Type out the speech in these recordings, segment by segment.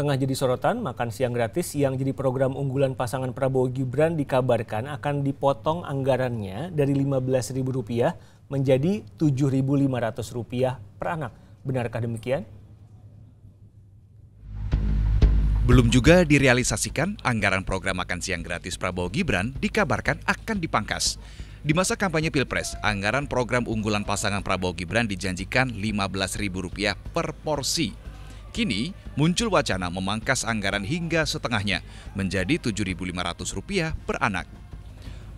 tengah jadi sorotan, makan siang gratis yang jadi program unggulan pasangan Prabowo Gibran dikabarkan akan dipotong anggarannya dari Rp15.000 menjadi Rp7.500 per anak. Benarkah demikian? Belum juga direalisasikan, anggaran program makan siang gratis Prabowo Gibran dikabarkan akan dipangkas. Di masa kampanye Pilpres, anggaran program unggulan pasangan Prabowo Gibran dijanjikan Rp15.000 per porsi Kini muncul wacana memangkas anggaran hingga setengahnya menjadi Rp7.500 per anak.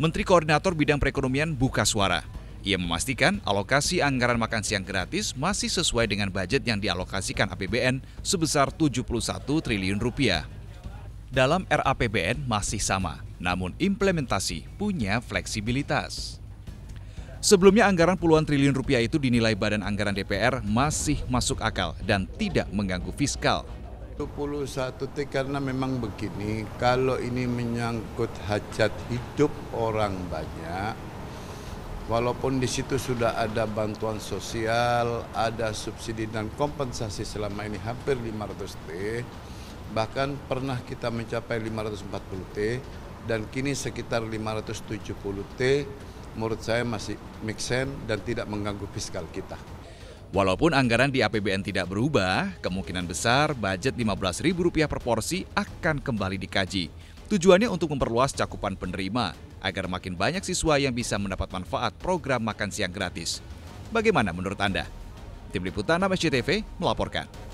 Menteri Koordinator Bidang Perekonomian buka suara. Ia memastikan alokasi anggaran makan siang gratis masih sesuai dengan budget yang dialokasikan APBN sebesar rp 71 triliun rupiah. Dalam RAPBN masih sama, namun implementasi punya fleksibilitas. Sebelumnya anggaran puluhan triliun rupiah itu dinilai Badan Anggaran DPR masih masuk akal dan tidak mengganggu fiskal. 21 T karena memang begini, kalau ini menyangkut hajat hidup orang banyak, walaupun di situ sudah ada bantuan sosial, ada subsidi dan kompensasi selama ini hampir 500 T, bahkan pernah kita mencapai 540 T, dan kini sekitar 570 T, menurut saya masih make sense dan tidak mengganggu fiskal kita. Walaupun anggaran di APBN tidak berubah, kemungkinan besar budget Rp15.000 per porsi akan kembali dikaji. Tujuannya untuk memperluas cakupan penerima, agar makin banyak siswa yang bisa mendapat manfaat program makan siang gratis. Bagaimana menurut Anda? Tim Liputan TV melaporkan.